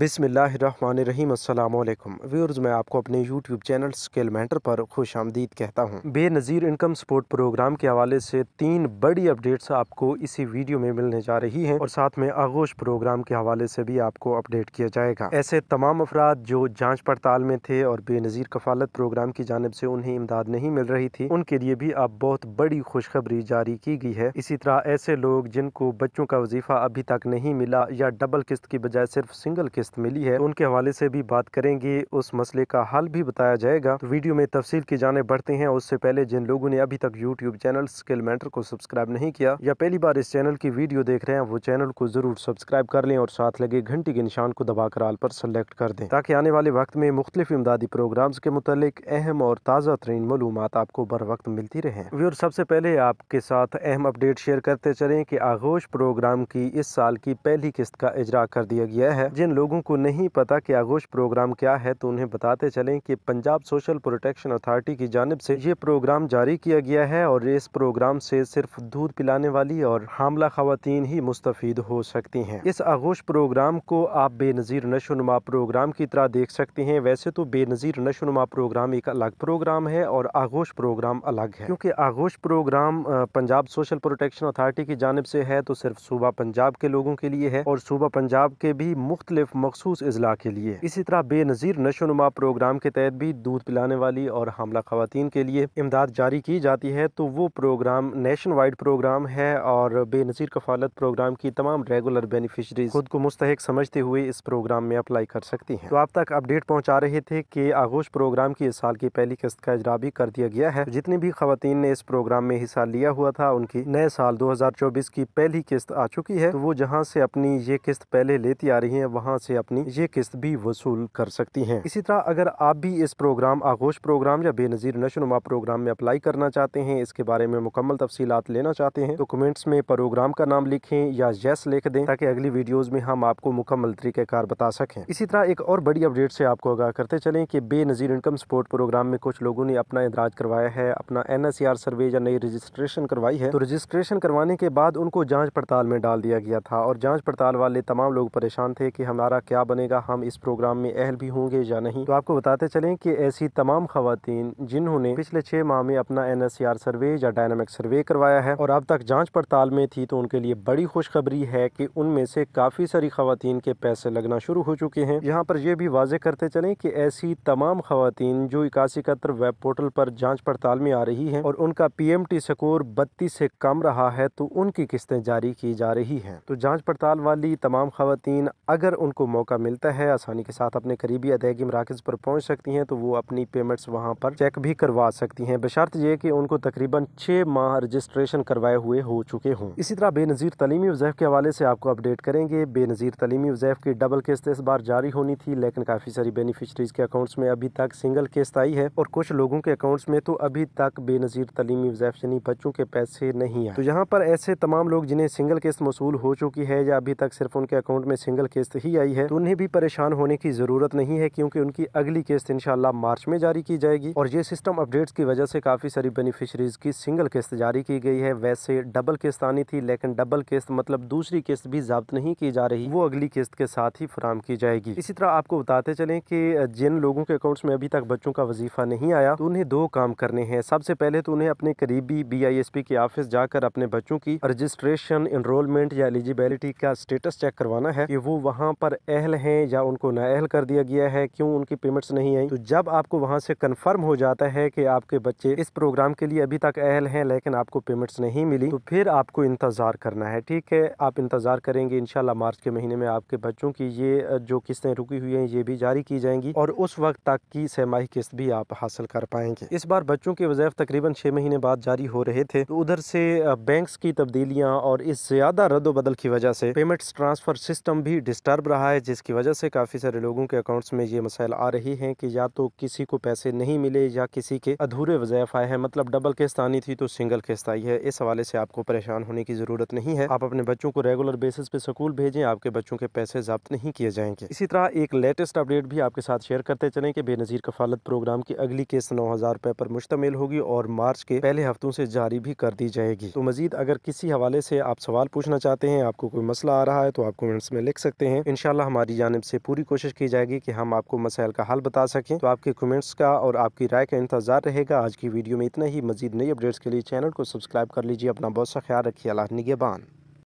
बिसमीम अल्लाम व्यूर्स मैं आपको अपने यूट्यूब चैनल स्केल मैंटर पर खुश आमदीद कहता हूँ बेनज़ीर इनकम सपोर्ट प्रोग्राम के हवाले से तीन बड़ी अपडेट्स आपको इसी वीडियो में मिलने जा रही हैं और साथ में आगोश प्रोग्राम के हवाले से भी आपको अपडेट किया जाएगा ऐसे तमाम अफराद जो जाँच पड़ताल में थे और बेनज़ीर कफालत प्रोग्राम की जानब से उन्हें इमदाद नहीं मिल रही थी उनके लिए भी अब बहुत बड़ी खुशखबरी जारी की गई है इसी तरह ऐसे लोग जिनको बच्चों का वजीफ़ा अभी तक नहीं मिला या डबल किस्त की बजाय सिर्फ सिंगल किस्त किस्त मिली है उनके हवाले से भी बात करेंगे उस मसले का हल भी बताया जाएगा तो वीडियो में तफसील की जाने बढ़ते हैं उससे पहले जिन लोगों ने अभी तक यूट्यूब चैनल स्किल मैटर को सब्सक्राइब नहीं किया या पहली बार इस चैनल की वीडियो देख रहे हैं वो चैनल को जरूर सब्सक्राइब कर लें और साथ लगे घंटी के निशान को दबाकर आल पर सेलेक्ट कर दें ताकि आने वाले वक्त में मुख्तलिफ इमदादी प्रोग्राम्स के मुतल अहम और ताज़ा तरीन मालूम आपको बर वक्त मिलती रहे व्यूर सबसे पहले आपके साथ अहम अपडेट शेयर करते चलें कि आगोश प्रोग्राम की इस साल की पहली किस्त का इजरा कर दिया गया है जिन लोगों लोगों को नहीं पता कि आगोश प्रोग्राम क्या है तो उन्हें बताते चलें कि पंजाब सोशल प्रोटेक्शन अथॉरिटी की जानब से ये प्रोग्राम जारी किया गया है और इस प्रोग्राम से सिर्फ दूध पिलाने वाली और हामला खातन ही मुस्तफ़ हो सकती हैं इस आगोश प्रोग्राम को आप बेनज़ीर नशोनुमा प्रोग्राम की तरह देख सकते हैं वैसे तो बेनज़ीर नशोनुमा प्रोग्राम एक अलग प्रोग्राम है और आगोश प्रोग्राम अलग है क्योंकि Aagosh program Punjab social protection authority की जानब से है तो सिर्फ सूबा पंजाब के लोगों के लिए है और सूबा पंजाब के भी मुख्तलिफ मखसूस अजला के लिए इसी तरह बेनज़ीर नशोनुमा प्रोग्राम के तहत भी दूध पिलाने वाली और हमला खातन के लिए इमदाद जारी की जाती है तो वो प्रोग्राम नेशन वाइड प्रोग्राम है और बेनज़ीर कफालत प्रोग्राम की तमाम रेगुलर बेनिफिशरी खुद को मुस्तक समझते हुए इस प्रोग्राम में अप्लाई कर सकती हैं तो आप तक अपडेट पहुँचा रहे थे कि आगोश प्रोग्राम की इस साल की पहली किस्त का इजरा भी कर दिया गया है जितनी भी खातन ने इस प्रोग्राम में हिस्सा लिया हुआ था उनकी नए साल दो हजार चौबीस की पहली किस्त आ चुकी है तो वो जहाँ से अपनी ये किस्त पहले लेती आ रही है वहाँ से अपनी ये किस्त भी वसूल कर सकती हैं इसी तरह अगर आप भी इस प्रोग्राम आगोश प्रोग्राम या बेनज़ीर नशोनुमा प्रोग्राम में अप्लाई करना चाहते हैं इसके बारे में मुकम्मल तफसीत लेना चाहते हैं तो कमेंट्स में प्रोग्राम का नाम लिखें या येस लिख दें ताकि अगली वीडियोज़ में हम आपको मुकम्मल कार बता सकें इसी तरह एक और बड़ी अपडेट से आपको आगाह करते चलें कि बेनज़ीर इनकम सपोर्ट प्रोग्राम में कुछ लोगों ने अपना इंदराज करवाया है अपना एन एस आर सर्वे या नई रजिस्ट्रेशन करवाई है तो रजिस्ट्रेशन करवाने के बाद उनको जाँच पड़ताल में डाल दिया गया था और जाँच पड़ताल वाले तमाम लोग परेशान थे कि हमारा हमारा क्या बनेगा हम इस प्रोग्राम में अहल भी होंगे या नहीं तो आपको बताते चलें कि ऐसी तमाम खातन जिन्होंने पिछले छह माह में अपना एन एस आर सर्वे या डायनामिक सर्वे करवाया है और अब तक जाँच पड़ताल में थी तो उनके लिए बड़ी खुशखबरी है की उनमें से काफ़ी सारी खातन के पैसे लगना शुरू हो चुके हैं यहाँ पर यह भी वाजे करते चले की ऐसी तमाम खातन जो इक्यासी इकहत्तर वेब पोर्टल पर जाँच पड़ताल में आ रही है और उनका पी एम टी स्कोर बत्तीस से कम रहा है तो उनकी किस्तें जारी की जा रही हैं तो जाँच पड़ताल वाली तमाम खातन अगर उनको आपको मौका मिलता है आसानी के साथ अपने करीबी अदायगी मराकज़ पर पहुँच सकती हैं तो वो अपनी पेमेंट्स वहाँ पर चेक भी करवा सकती हैं बशर्त ये कि उनको तकरीबन छः माह रजिस्ट्रेशन करवाए हुए हो चुके हों इसी तरह बेनज़ीर तलीमी वजैफ़ के हवाले से आपको अपडेट करेंगे बेनज़ीर तलीमी वजैफ़ की डबल किस्त इस बार जारी होनी थी लेकिन काफ़ी सारी बेनिफिशरीज़ के अकाउंट्स में अभी तक सिंगल किस्त आई है और कुछ लोगों के अकाउंट्स में तो अभी तक बेनज़ीर तलीमी वजैफ़ यानी बच्चों के पैसे नहीं आए तो यहाँ पर ऐसे तमाम लोग जिन्हें सिंगल किस्त मौसू हो चुकी है या अभी तक सिर्फ उनके अकाउंट में सिंगल किस्त ही आई आई है तो उन्हें भी परेशान होने की ज़रूरत नहीं है क्योंकि उनकी अगली किस्त इनशाला मार्च में जारी की जाएगी और ये सिस्टम अपडेट्स की वजह से काफ़ी सारी बेनिफिशरीज की सिंगल किस्त जारी की गई है वैसे डबल किस्त आनी थी लेकिन डबल किस्त मतलब दूसरी किस्त भी जब्त नहीं की जा रही वो अगली किस्त के साथ ही फराम की जाएगी इसी तरह आपको बताते चले की जिन लोगों के अकाउंट में अभी तक बच्चों का वजीफा नहीं आया तो उन्हें दो काम करने हैं सबसे पहले तो उन्हें अपने करीबी बी आई एस पी के ऑफिस जाकर अपने बच्चों की रजिस्ट्रेशन इनरोलमेंट या एलिजिबिलिटी का स्टेटस चेक करवाना है कि वो वहाँ पर अहल हैं या उनको अहल कर दिया गया है क्यों उनकी पेमेंट्स नहीं आई तो जब आपको वहाँ से कन्फर्म हो जाता है कि आपके बच्चे इस प्रोग्राम के लिए अभी तक अहल हैं लेकिन आपको पेमेंट्स नहीं मिली तो फिर आपको इंतज़ार करना है ठीक है आप इंतज़ार करेंगे इन मार्च के महीने में आपके बच्चों की ये जो किस्तें रुकी हुई हैं ये भी जारी की जाएंगी और उस वक्त तक की सहमाही किस्त भी आप हासिल कर पाएंगे इस बार बच्चों के वजह तकरीबन छः महीने बाद जारी हो रहे थे तो उधर से बैंक्स की तब्दीलियाँ और इस ज़्यादा रद्द बदल की वजह से पेमेंट्स ट्रांसफ़र सिस्टम भी डिस्टर्ब रहा है है जिसकी वजह से काफ़ी सारे लोगों के अकाउंट्स में ये मसाइल आ रही हैं कि या तो किसी को पैसे नहीं मिले या किसी के अधूरे वजायफ आए हैं मतलब डबल किस्त आनी थी तो सिंगल किस्त आई है इस हवाले से आपको परेशान होने की ज़रूरत नहीं है आप अपने बच्चों को रेगुलर बेसिस पे स्कूल भेजें आपके बच्चों के पैसे जब्त नहीं किए जाएंगे इसी तरह एक लेटेस्ट अपडेट भी आपके साथ शेयर करते चलें कि बेनज़ीर कफालत प्रोग्राम की अगली किस्त नौ हज़ार रुपये पर मुश्तमिल होगी और मार्च के पहले हफ्तों से जारी भी कर दी जाएगी तो मजीद अगर किसी हवाले से आप सवाल पूछना चाहते हैं आपको कोई मसला आ रहा है तो आप कमेंट्स में लिख सकते हैं इनशाला हमारी जानब से पूरी कोशिश की जाएगी कि हम आपको मसाइल का हाल बता सकें तो आपके कमेंट्स का और आपकी राय का इंतजार रहेगा आज की वीडियो में इतना ही मजीद नई अपडेट्स के लिए चैनल को सब्सक्राइब कर लीजिए अपना बहुत सा ख्याल रखिए अल्लाह निगेबान